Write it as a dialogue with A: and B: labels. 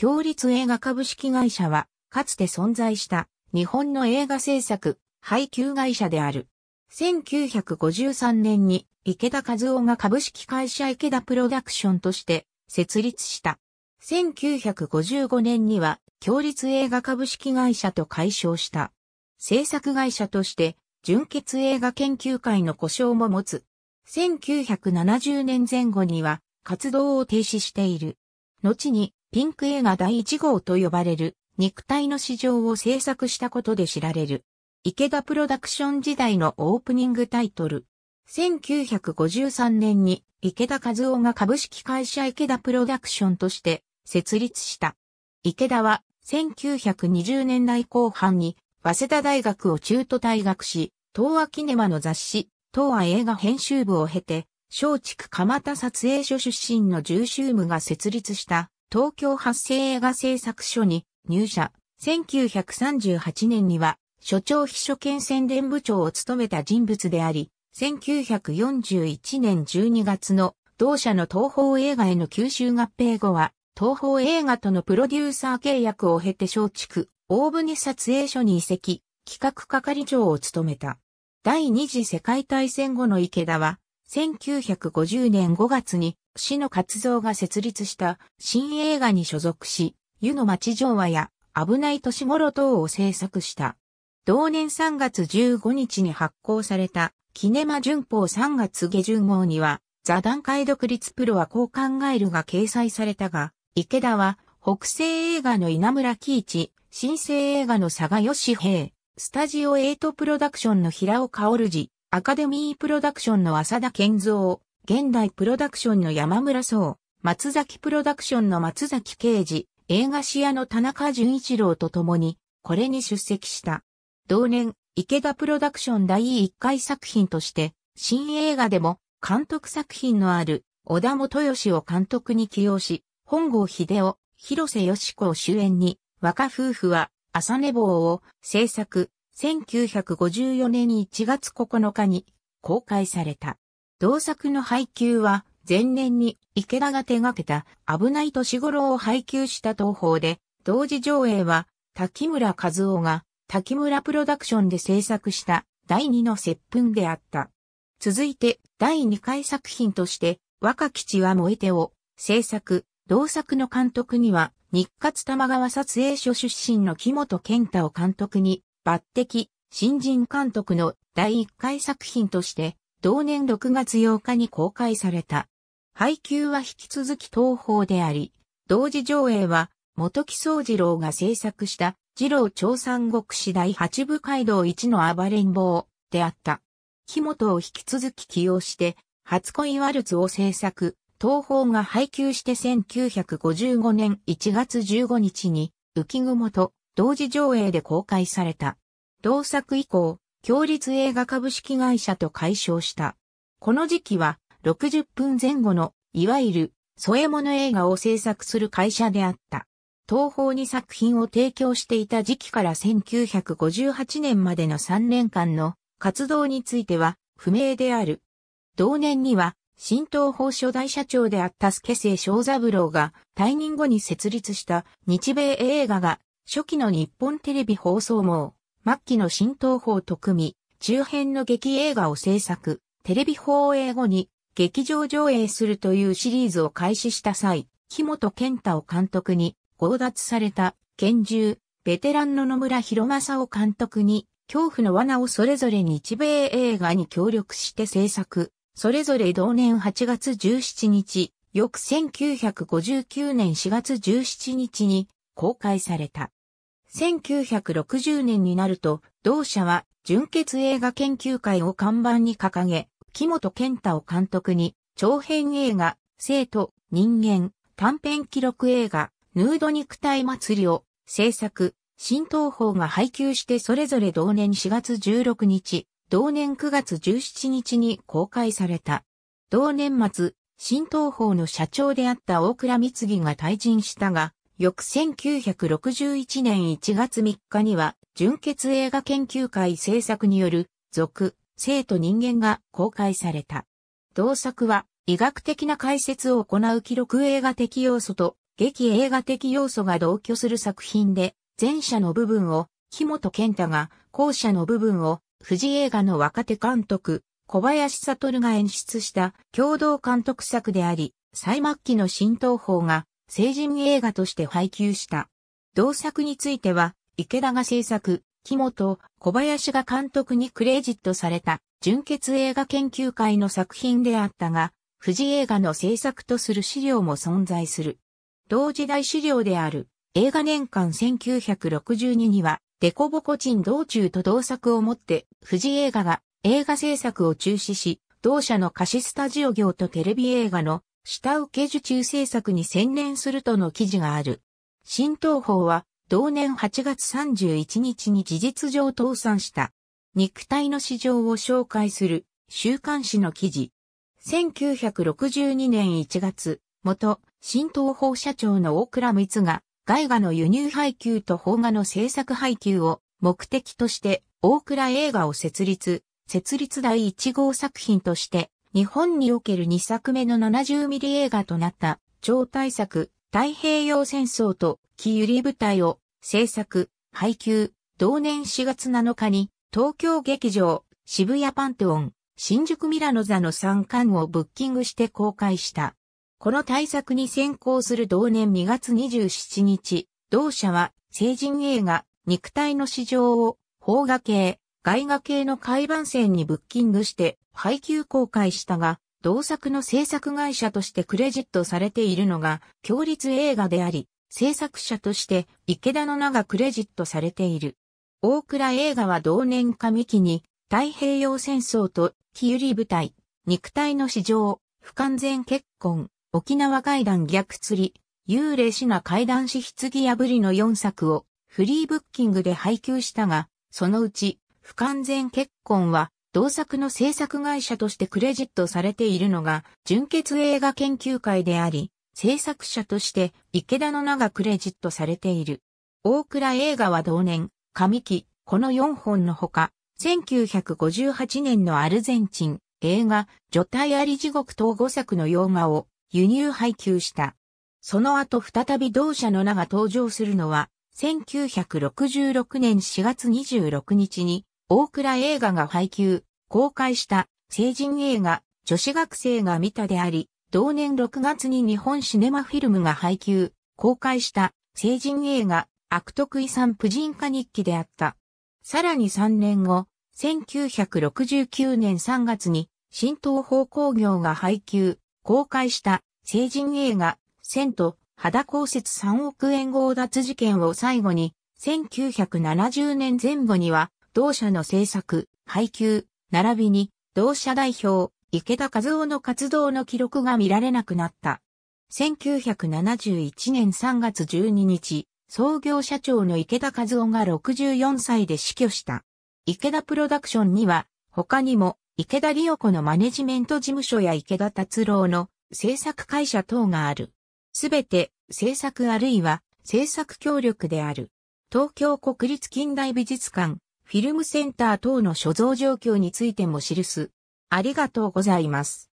A: 共立映画株式会社は、かつて存在した日本の映画制作、配給会社である。1953年に池田和夫が株式会社池田プロダクションとして設立した。1955年には、共立映画株式会社と解消した。制作会社として、純血映画研究会の故障も持つ。1970年前後には活動を停止している。後にピンク映画第1号と呼ばれる肉体の市場を制作したことで知られる。池田プロダクション時代のオープニングタイトル。1953年に池田和夫が株式会社池田プロダクションとして設立した。池田は1920年代後半に早稲田大学を中途退学し、東亜キネマの雑誌、東亜映画編集部を経て、松竹蒲田撮影所出身の重州務が設立した東京発生映画製作所に入社。1938年には、所長秘書兼宣伝部長を務めた人物であり、1941年12月の同社の東宝映画への吸収合併後は、東宝映画とのプロデューサー契約を経て松竹、大船撮影所に移籍、企画係長を務めた。第二次世界大戦後の池田は、1950年5月に、死の活動が設立した新映画に所属し、湯の町上和や危ない年頃等を制作した。同年3月15日に発行された、キネマ旬報3月下旬号には、座談会独立プロはこう考えるが掲載されたが、池田は、北西映画の稲村喜一、新生映画の佐賀義平、スタジオエイトプロダクションの平尾薫寺、アカデミープロダクションの浅田健三、現代プロダクションの山村壮、松崎プロダクションの松崎刑事、映画視野の田中淳一郎と共に、これに出席した。同年、池田プロダクション第1回作品として、新映画でも監督作品のある小田元義を監督に起用し、本郷秀夫、広瀬義子を主演に、若夫婦は朝寝坊を制作、1954年1月9日に公開された。同作の配給は前年に池田が手掛けた危ない年頃を配給した東宝で、同時上映は滝村和夫が滝村プロダクションで制作した第2の接吻であった。続いて第2回作品として若吉は燃えてを制作、同作の監督には日活玉川撮影所出身の木本健太を監督に抜擢、新人監督の第1回作品として、同年6月8日に公開された。配給は引き続き東宝であり、同時上映は、元木宗次郎が制作した、次郎長三国史第八部街道一の暴れん坊であった。木本を引き続き起用して、初恋ワルツを制作、東宝が配給して1955年1月15日に、浮雲と同時上映で公開された。同作以降、共立映画株式会社と解消した。この時期は60分前後の、いわゆる、添え物映画を制作する会社であった。東宝に作品を提供していた時期から1958年までの3年間の活動については不明である。同年には新東宝初代社長であった助世正三郎が退任後に設立した日米映画が初期の日本テレビ放送網、末期の新東宝特組、中編の劇映画を制作、テレビ放映後に劇場上映するというシリーズを開始した際、木本健太を監督に、強奪された、拳銃、ベテランの野村博正を監督に、恐怖の罠をそれぞれ日米映画に協力して制作、それぞれ同年8月17日、翌1959年4月17日に公開された。1960年になると、同社は純血映画研究会を看板に掲げ、木本健太を監督に、長編映画、生徒、人間、短編記録映画、ヌード肉体祭りを制作、新東宝が配給してそれぞれ同年4月16日、同年9月17日に公開された。同年末、新東宝の社長であった大倉光が退陣したが、翌1961年1月3日には、純血映画研究会制作による、俗、生と人間が公開された。同作は、医学的な解説を行う記録映画的要素と、劇映画的要素が同居する作品で、前者の部分を、木本健太が、後者の部分を、富士映画の若手監督、小林悟が演出した共同監督作であり、最末期の新東宝が成人映画として配給した。同作については、池田が制作、木本、小林が監督にクレジットされた、純血映画研究会の作品であったが、富士映画の制作とする資料も存在する。同時代資料である、映画年間1962には、デコボコ人道中と同作をもって、富士映画が映画制作を中止し、同社の歌詞スタジオ業とテレビ映画の下請け受注政策に専念するとの記事がある。新東宝は、同年8月31日に事実上倒産した。肉体の市場を紹介する週刊誌の記事。1962年1月、元新東宝社長の大倉光が、外画の輸入配給と邦画の制作配給を目的として、大倉映画を設立、設立第1号作品として、日本における2作目の70ミリ映画となった超大作太平洋戦争と木百合舞台を制作、配給、同年4月7日に東京劇場、渋谷パンテオン、新宿ミラノ座の3観をブッキングして公開した。この大作に先行する同年2月27日、同社は成人映画、肉体の市場を、邦画系、外画系の海番線にブッキングして配給公開したが、同作の制作会社としてクレジットされているのが、強立映画であり、制作者として池田の名がクレジットされている。大倉映画は同年上期に、太平洋戦争と、木百合舞台、肉体の市場、不完全結婚、沖縄階段逆釣り、幽霊死な階段し棺破りの4作を、フリーブッキングで配給したが、そのうち、不完全結婚は、同作の制作会社としてクレジットされているのが、純血映画研究会であり、制作者として池田の名がクレジットされている。大倉映画は同年、上期、この4本のほか、1958年のアルゼンチン映画、女体あり地獄等5作の洋画を輸入配給した。その後再び同社の名が登場するのは、1966年4月26日に大倉映画が配給、公開した成人映画、女子学生が見たであり、同年6月に日本シネマフィルムが配給、公開した成人映画、悪徳遺産婦人科日記であった。さらに3年後、1969年3月に新東方工業が配給、公開した成人映画、千と肌公設3億円強奪事件を最後に、1970年前後には同社の制作、配給、並びに、同社代表、池田和夫の活動の記録が見られなくなった。1971年3月12日、創業社長の池田和夫が64歳で死去した。池田プロダクションには、他にも、池田理代子のマネジメント事務所や池田達郎の制作会社等がある。すべて制作あるいは制作協力である。東京国立近代美術館、フィルムセンター等の所蔵状況についても記す。ありがとうございます。